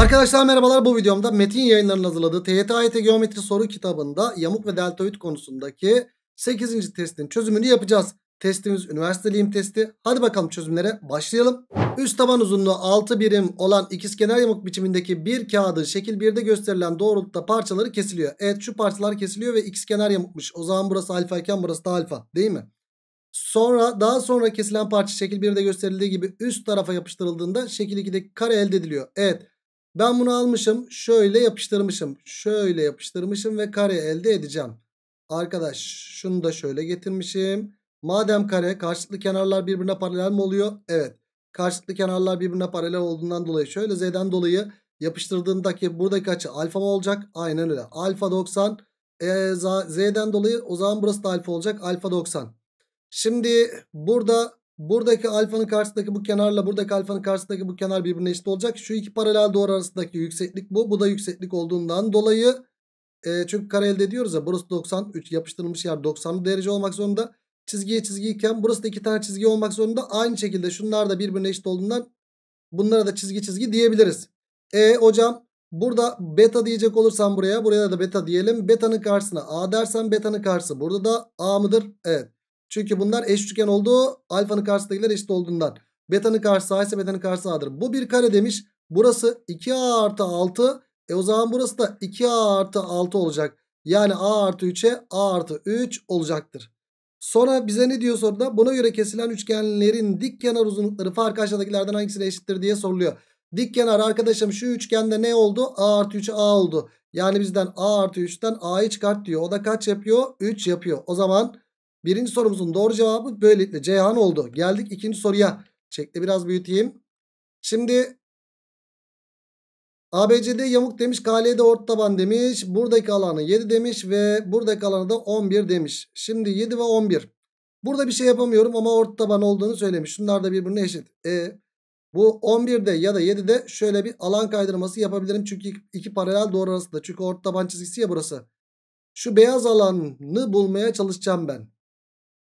Arkadaşlar merhabalar bu videomda Metin yayınlarının hazırladığı TYT AYT Geometri soru kitabında yamuk ve deltoid konusundaki 8. testin çözümünü yapacağız. Testimiz üniversiteliğim testi. Hadi bakalım çözümlere başlayalım. Üst taban uzunluğu 6 birim olan ikizkenar yamuk biçimindeki bir kağıdı şekil 1'de gösterilen doğrultuda parçaları kesiliyor. Evet şu parçalar kesiliyor ve ikizkenar yamukmuş. O zaman burası alfa iken burası da alfa değil mi? Sonra daha sonra kesilen parça şekil 1'de gösterildiği gibi üst tarafa yapıştırıldığında şekil 2'deki kare elde ediliyor. Evet ben bunu almışım. Şöyle yapıştırmışım. Şöyle yapıştırmışım ve kare elde edeceğim. Arkadaş şunu da şöyle getirmişim. Madem kare karşılıklı kenarlar birbirine paralel mi oluyor? Evet. Karşılıklı kenarlar birbirine paralel olduğundan dolayı şöyle z'den dolayı yapıştırdığındaki buradaki açı alfa mı olacak? Aynen öyle. Alfa 90. E, z'den dolayı o zaman burası da alfa olacak. Alfa 90. Şimdi burada Buradaki alfanın karşısındaki bu kenarla buradaki alfanın karşısındaki bu kenar birbirine eşit olacak. Şu iki paralel doğru arasındaki yükseklik bu. Bu da yükseklik olduğundan dolayı e, çünkü kare elde ediyoruz ya burası 93 yapıştırılmış yer 90 derece olmak zorunda. Çizgiye çizgiyken burası da iki tane çizgi olmak zorunda. Aynı şekilde şunlar da birbirine eşit olduğundan bunlara da çizgi çizgi diyebiliriz. E hocam burada beta diyecek olursam buraya buraya da beta diyelim. Beta'nın karşısına A dersen beta'nın karşısı burada da A mıdır? Evet. Çünkü bunlar eş üçgen olduğu alfanın karşısındakiler eşit olduğundan. Betanın karşısı A ise betanın karşısı A'dır. Bu bir kare demiş. Burası 2A artı 6. E o zaman burası da 2A artı 6 olacak. Yani A artı 3'e A artı 3 olacaktır. Sonra bize ne diyor soruda? Buna göre kesilen üçgenlerin dik kenar uzunlukları farkı aşağıdakilerden hangisine eşittir diye soruluyor. Dik kenar arkadaşım şu üçgende ne oldu? A artı 3'e A oldu. Yani bizden A artı 3'ten A'yı çıkart diyor. O da kaç yapıyor? 3 yapıyor. O zaman Birinci sorumuzun doğru cevabı böylelikle Ceyhan oldu. Geldik ikinci soruya. Çekte biraz büyüteyim. Şimdi ABCD yamuk demiş. KL'de orta taban demiş. Buradaki alanı 7 demiş ve buradaki alanı da 11 demiş. Şimdi 7 ve 11. Burada bir şey yapamıyorum ama orta taban olduğunu söylemiş. Şunlar da birbirine eşit. E, bu 11'de ya da 7'de şöyle bir alan kaydırması yapabilirim. Çünkü iki paralel doğru arasında. Çünkü orta taban çizgisi ya burası. Şu beyaz alanı bulmaya çalışacağım ben.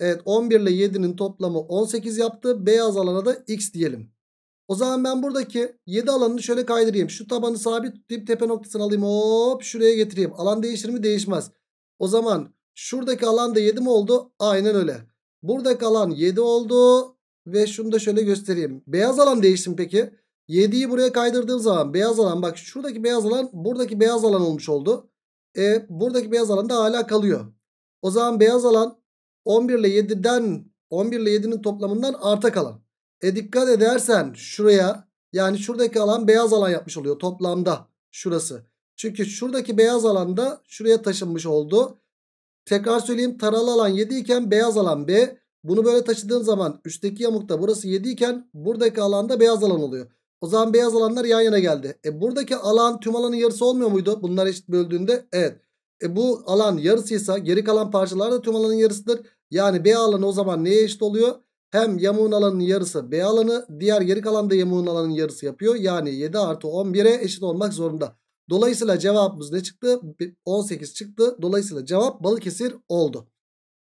Evet 11 ile 7'nin toplamı 18 yaptı. Beyaz alana da x diyelim. O zaman ben buradaki 7 alanını şöyle kaydırayım. Şu tabanı sabit tutayım. Tepe noktasını alayım. Hop şuraya getireyim. Alan değişir mi? Değişmez. O zaman şuradaki alan da 7 mi oldu? Aynen öyle. Buradaki alan 7 oldu. Ve şunu da şöyle göstereyim. Beyaz alan değişti peki? 7'yi buraya kaydırdığım zaman beyaz alan bak şuradaki beyaz alan buradaki beyaz alan olmuş oldu. E, buradaki beyaz alan da hala kalıyor. O zaman beyaz alan 11 ile 7'den 11 ile 7'nin toplamından arta kalan. E dikkat edersen şuraya yani şuradaki alan beyaz alan yapmış oluyor toplamda şurası. Çünkü şuradaki beyaz alanda şuraya taşınmış oldu. Tekrar söyleyeyim taralı alan 7 iken beyaz alan B. Bunu böyle taşıdığım zaman üstteki yamukta burası 7 iken buradaki alanda beyaz alan oluyor. O zaman beyaz alanlar yan yana geldi. E buradaki alan tüm alanın yarısı olmuyor muydu? Bunlar eşit bölündüğünde evet. E bu alan yarısıysa geri kalan parçalar da tüm alanın yarısıdır. Yani B alanı o zaman neye eşit oluyor? Hem yamuğun alanının yarısı B alanı diğer geri kalan da yamuğun alanının yarısı yapıyor. Yani 7 artı 11'e eşit olmak zorunda. Dolayısıyla cevabımız ne çıktı? 18 çıktı. Dolayısıyla cevap Balıkesir oldu.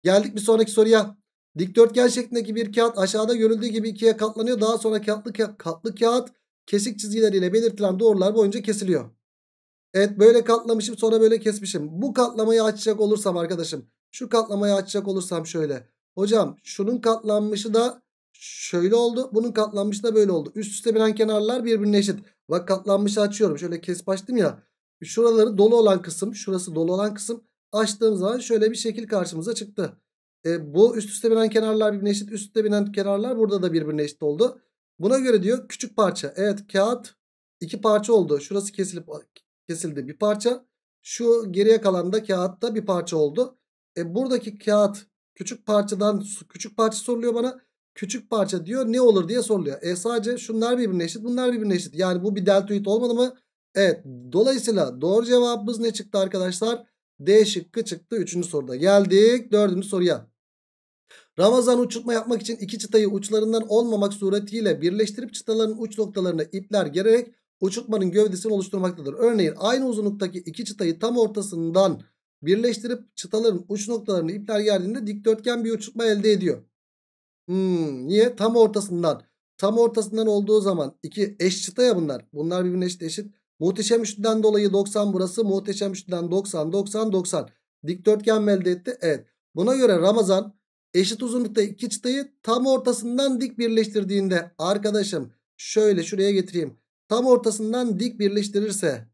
Geldik bir sonraki soruya. Dikdörtgen şeklindeki bir kağıt aşağıda görüldüğü gibi ikiye katlanıyor. Daha sonra katlı, katlı kağıt kesik çizgileriyle belirtilen doğrular boyunca kesiliyor. Evet böyle katlamışım sonra böyle kesmişim. Bu katlamayı açacak olursam arkadaşım. Şu katlamayı açacak olursam şöyle. Hocam şunun katlanmışı da şöyle oldu. Bunun katlanmışı da böyle oldu. Üst üste binen kenarlar birbirine eşit. Bak katlanmışı açıyorum. Şöyle kesip açtım ya. Şuraları dolu olan kısım. Şurası dolu olan kısım. Açtığım zaman şöyle bir şekil karşımıza çıktı. E, bu üst üste binen kenarlar birbirine eşit. Üst üste binen kenarlar burada da birbirine eşit oldu. Buna göre diyor küçük parça. Evet kağıt iki parça oldu. Şurası kesilip kesildi bir parça. Şu geriye kalan da kağıt da bir parça oldu. E buradaki kağıt küçük parçadan küçük parça soruluyor bana. Küçük parça diyor ne olur diye soruluyor. E sadece şunlar birbirine eşit bunlar birbirine eşit. Yani bu bir deltoid olmadı mı? Evet dolayısıyla doğru cevabımız ne çıktı arkadaşlar? D şıkkı çıktı 3. soruda. Geldik 4. soruya. Ramazan uçurtma yapmak için iki çıtayı uçlarından olmamak suretiyle birleştirip çıtaların uç noktalarına ipler gererek uçurtmanın gövdesini oluşturmaktadır. Örneğin aynı uzunluktaki iki çıtayı tam ortasından birleştirip çıtaların uç noktalarını ipler geldiğinde dikdörtgen bir uçurtma elde ediyor. Hmm, niye? Tam ortasından. Tam ortasından olduğu zaman iki eş çıta ya bunlar. Bunlar birbirine eşit eşit. Muhteşem üçlüden dolayı 90 burası. Muhteşem üçlüden 90, 90, 90. Dikdörtgen mi elde etti? Evet. Buna göre Ramazan eşit uzunlukta iki çıtayı tam ortasından dik birleştirdiğinde arkadaşım şöyle şuraya getireyim. Tam ortasından dik birleştirirse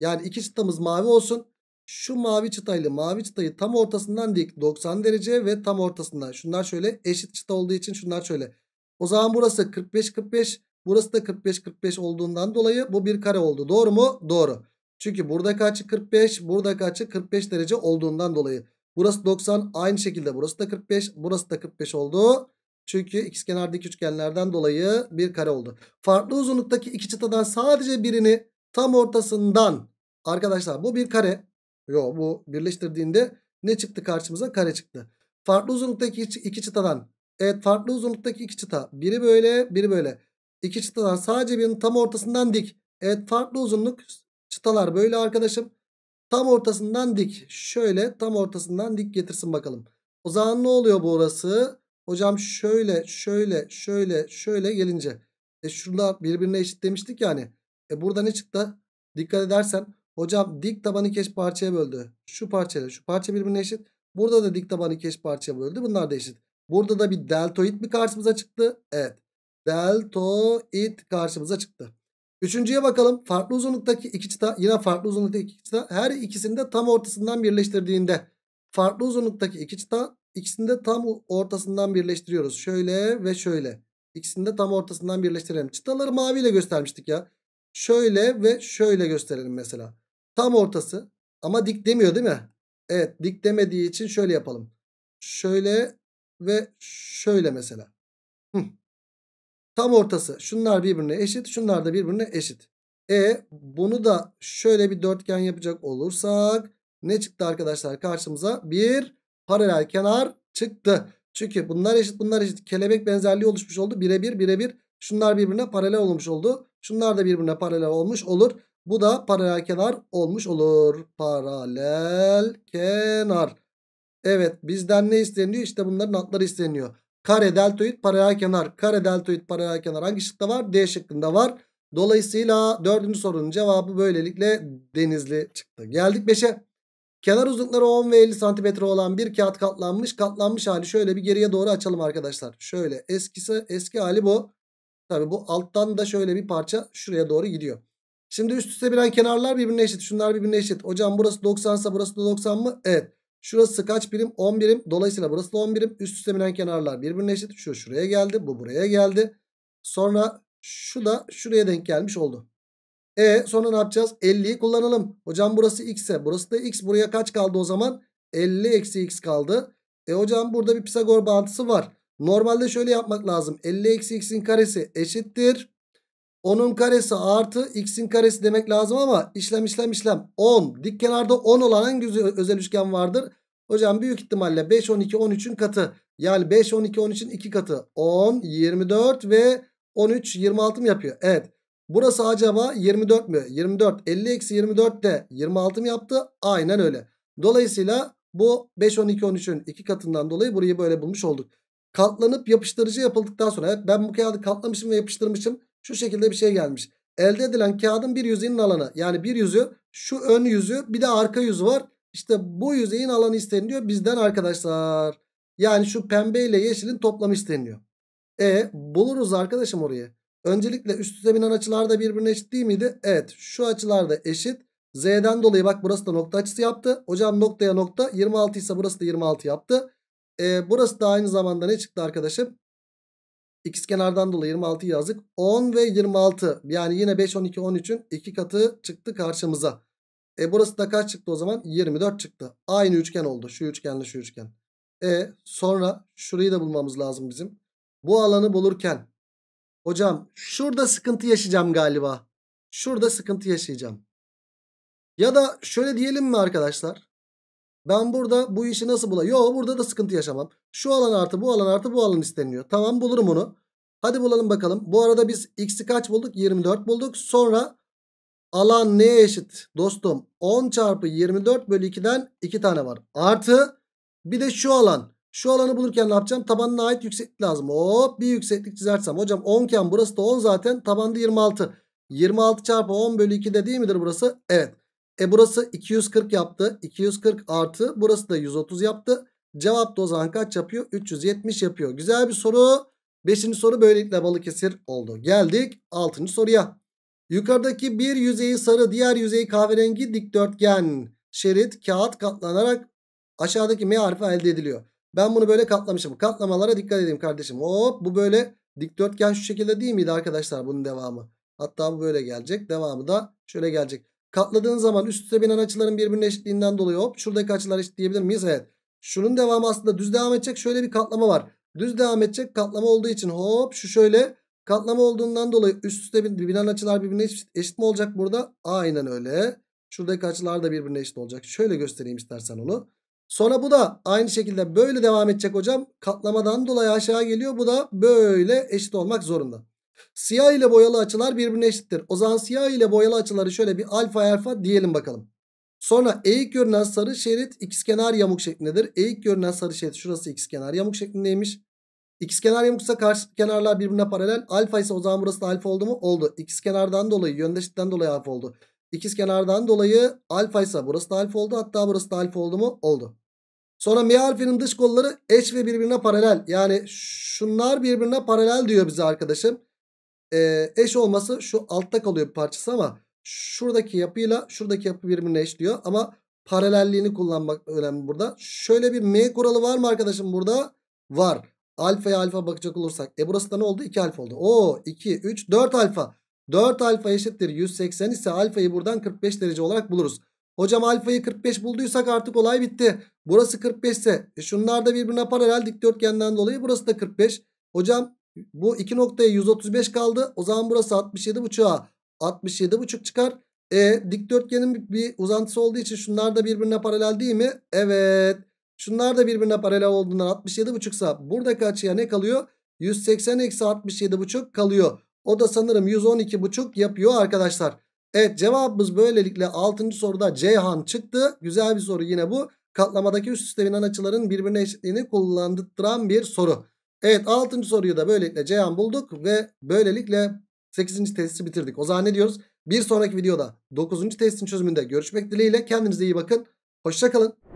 yani iki çıtamız mavi olsun. Şu mavi çıtayla mavi çıtayı tam ortasından dik 90 derece ve tam ortasından. Şunlar şöyle eşit çıta olduğu için şunlar şöyle. O zaman burası 45 45 burası da 45 45 olduğundan dolayı bu bir kare oldu. Doğru mu? Doğru. Çünkü buradaki açı 45 buradaki açı 45 derece olduğundan dolayı. Burası 90 aynı şekilde burası da 45 burası da 45 oldu. Çünkü ikizkenardaki üçgenlerden dolayı bir kare oldu. Farklı uzunluktaki iki çıtadan sadece birini tam ortasından arkadaşlar bu bir kare. Yo bu birleştirdiğinde ne çıktı karşımıza? Kare çıktı. Farklı uzunluktaki iki çıtadan evet farklı uzunluktaki iki çıta biri böyle biri böyle. İki çıtadan sadece birinin tam ortasından dik. Evet farklı uzunluk çıtalar böyle arkadaşım. Tam ortasından dik. Şöyle tam ortasından dik getirsin bakalım. O zaman ne oluyor bu orası? Hocam şöyle şöyle şöyle şöyle gelince. E şurada birbirine eşit demiştik yani. E burada ne çıktı? Dikkat edersen hocam dik tabanı keş parçaya böldü. Şu parçayla şu parça birbirine eşit. Burada da dik tabanı keş parçaya böldü. Bunlar da eşit. Burada da bir deltoid mi karşımıza çıktı? Evet. Deltoid karşımıza çıktı. Üçüncüye bakalım. Farklı uzunluktaki iki çıta yine farklı uzunluktaki iki çıta her ikisini de tam ortasından birleştirdiğinde farklı uzunluktaki iki çıta İkisini de tam ortasından birleştiriyoruz. Şöyle ve şöyle. İkisini de tam ortasından birleştirelim. Çıtaları maviyle göstermiştik ya. Şöyle ve şöyle gösterelim mesela. Tam ortası ama dik demiyor değil mi? Evet dik demediği için şöyle yapalım. Şöyle ve şöyle mesela. Hı. Tam ortası. Şunlar birbirine eşit. Şunlar da birbirine eşit. E bunu da şöyle bir dörtgen yapacak olursak ne çıktı arkadaşlar karşımıza? Bir paralel kenar çıktı. Çünkü bunlar eşit bunlar eşit kelebek benzerliği oluşmuş oldu. Birebir birebir şunlar birbirine paralel olmuş oldu. Şunlar da birbirine paralel olmuş olur. Bu da paralel kenar olmuş olur. Paralel kenar. Evet bizden ne isteniyor? İşte bunların adları isteniyor. Kare deltoid paralel kenar. Kare deltoid paralel kenar hangi şıkta var? D şıkkında var. Dolayısıyla dördüncü sorunun cevabı böylelikle denizli çıktı. Geldik beşe. Kenar uzunlukları 10 ve 50 santimetre olan bir kağıt katlanmış. Katlanmış hali şöyle bir geriye doğru açalım arkadaşlar. Şöyle eskisi eski hali bu. Tabi bu alttan da şöyle bir parça şuraya doğru gidiyor. Şimdi üst üste bilen kenarlar birbirine eşit. Şunlar birbirine eşit. Hocam burası 90 ise burası da 90 mı? Evet. Şurası kaç birim? 10 birim. Dolayısıyla burası da 10 birim. Üst üste binen kenarlar birbirine eşit. Şu şuraya geldi. Bu buraya geldi. Sonra şu da şuraya denk gelmiş oldu. E sonra ne yapacağız? 50'yi kullanalım. Hocam burası x ise burası da x. Buraya kaç kaldı o zaman? 50 eksi x kaldı. E hocam burada bir Pisagor bağıntısı var. Normalde şöyle yapmak lazım. 50 eksi x'in karesi eşittir. 10'un karesi artı x'in karesi demek lazım ama işlem işlem işlem 10. Dik kenarda 10 olan hangi özel üçgen vardır? Hocam büyük ihtimalle 5, 12, 13'ün katı. Yani 5, 12, 13'ün 2 katı. 10, 24 ve 13, 26 mı yapıyor? Evet. Burası acaba 24 mü? 24. 50 eksi 24 de 26 mı yaptı? Aynen öyle. Dolayısıyla bu 5, 12, 13'ün iki katından dolayı burayı böyle bulmuş olduk. Katlanıp yapıştırıcı yapıldıktan sonra evet ben bu kağıdı katlamışım ve yapıştırmışım. Şu şekilde bir şey gelmiş. Elde edilen kağıdın bir yüzeyin alanı. Yani bir yüzü şu ön yüzü bir de arka yüzü var. İşte bu yüzeyin alanı isteniliyor bizden arkadaşlar. Yani şu pembe ile yeşilin toplamı isteniliyor. E buluruz arkadaşım orayı. Öncelikle üst üste binen açılar da birbirine eşit değil miydi? Evet şu açılar da eşit. Z'den dolayı bak burası da nokta açısı yaptı. Hocam noktaya nokta 26 ise burası da 26 yaptı. Ee, burası da aynı zamanda ne çıktı arkadaşım? İkiz kenardan dolayı 26 yazdık. 10 ve 26 yani yine 5, 12, 13'ün iki katı çıktı karşımıza. E burası da kaç çıktı o zaman? 24 çıktı. Aynı üçgen oldu. Şu üçgenle şu üçgen. E sonra şurayı da bulmamız lazım bizim. Bu alanı bulurken Hocam şurada sıkıntı yaşayacağım galiba. Şurada sıkıntı yaşayacağım. Ya da şöyle diyelim mi arkadaşlar? Ben burada bu işi nasıl bulayım? Yo burada da sıkıntı yaşamam. Şu alan artı bu alan artı bu alan isteniyor. Tamam bulurum onu. Hadi bulalım bakalım. Bu arada biz x'i kaç bulduk? 24 bulduk. Sonra alan neye eşit? Dostum 10 çarpı 24 bölü 2'den 2 tane var. Artı bir de şu alan. Şu alanı bulurken ne yapacağım? Tabanına ait yükseklik lazım. Hop bir yükseklik çizersem. Hocam 10 iken burası da 10 zaten. Tabanda 26. 26 çarpı 10 bölü 2 de değil midir burası? Evet. E burası 240 yaptı. 240 artı burası da 130 yaptı. Cevap da o zaman kaç yapıyor? 370 yapıyor. Güzel bir soru. Beşinci soru böylelikle Balıkesir oldu. Geldik altıncı soruya. Yukarıdaki bir yüzeyi sarı diğer yüzeyi kahverengi dikdörtgen şerit kağıt katlanarak aşağıdaki M harfi elde ediliyor. Ben bunu böyle katlamışım. Katlamalara dikkat edeyim kardeşim. Hop bu böyle dikdörtgen şu şekilde değil miydi arkadaşlar bunun devamı? Hatta bu böyle gelecek. Devamı da şöyle gelecek. Katladığın zaman üst üste binen açıların birbirine eşitliğinden dolayı hop şuradaki açılar eşit diyebilir miyiz? Evet. Şunun devamı aslında düz devam edecek. Şöyle bir katlama var. Düz devam edecek katlama olduğu için hop şu şöyle katlama olduğundan dolayı üst üste binen açılar birbirine eşit, eşit mi olacak burada? Aynen öyle. Şuradaki açılar da birbirine eşit olacak. Şöyle göstereyim istersen onu. Sonra bu da aynı şekilde böyle devam edecek hocam. Katlamadan dolayı aşağı geliyor. Bu da böyle eşit olmak zorunda. Siyah ile boyalı açılar birbirine eşittir. O zaman siyah ile boyalı açıları şöyle bir alfa alfa diyelim bakalım. Sonra eğik görünen sarı şerit ikizkenar yamuk şeklindedir. Eğik görünen sarı şerit şurası ikizkenar yamuk şeklindeymiş. İkizkenar yamuksa karşı kenarlar birbirine paralel. Alfa ise o zaman burası da alfa oldu mu? Oldu. İkizkenardan dolayı yöndeşikten dolayı alfa oldu. İkiz kenardan dolayı alfa ise burası da alfa oldu. Hatta burası da alfa oldu mu? Oldu. Sonra M harfinin dış kolları eş ve birbirine paralel. Yani şunlar birbirine paralel diyor bize arkadaşım. Ee, eş olması şu altta kalıyor bir parçası ama şuradaki yapıyla şuradaki yapı birbirine eş diyor. Ama paralelliğini kullanmak önemli burada. Şöyle bir M kuralı var mı arkadaşım burada? Var. Alfa'ya alfa bakacak olursak. E burası da ne oldu? 2 alfa oldu. Oo 2, 3, 4 alfa. 4 alfa eşittir 180 ise alfayı buradan 45 derece olarak buluruz. Hocam alfayı 45 bulduysak artık olay bitti. Burası 45 ise e şunlar da birbirine paralel dikdörtgenden dolayı burası da 45. Hocam bu iki noktaya 135 kaldı. O zaman burası 67.5'a 67.5 çıkar. E dikdörtgenin bir uzantısı olduğu için şunlar da birbirine paralel değil mi? Evet. Şunlar da birbirine paralel olduğundan 67.5 ise kaç ya ne kalıyor? 180 eksi 67.5 kalıyor. O da sanırım 112,5 yapıyor arkadaşlar. Evet cevabımız böylelikle 6. soruda Ceyhan çıktı. Güzel bir soru yine bu. Katlamadaki üst üste binen açıların birbirine eşitliğini kullandıran bir soru. Evet 6. soruyu da böylelikle Ceyhan bulduk ve böylelikle 8. testi bitirdik. O zaman ne diyoruz? Bir sonraki videoda 9. testin çözümünde görüşmek dileğiyle. Kendinize iyi bakın. Hoşçakalın.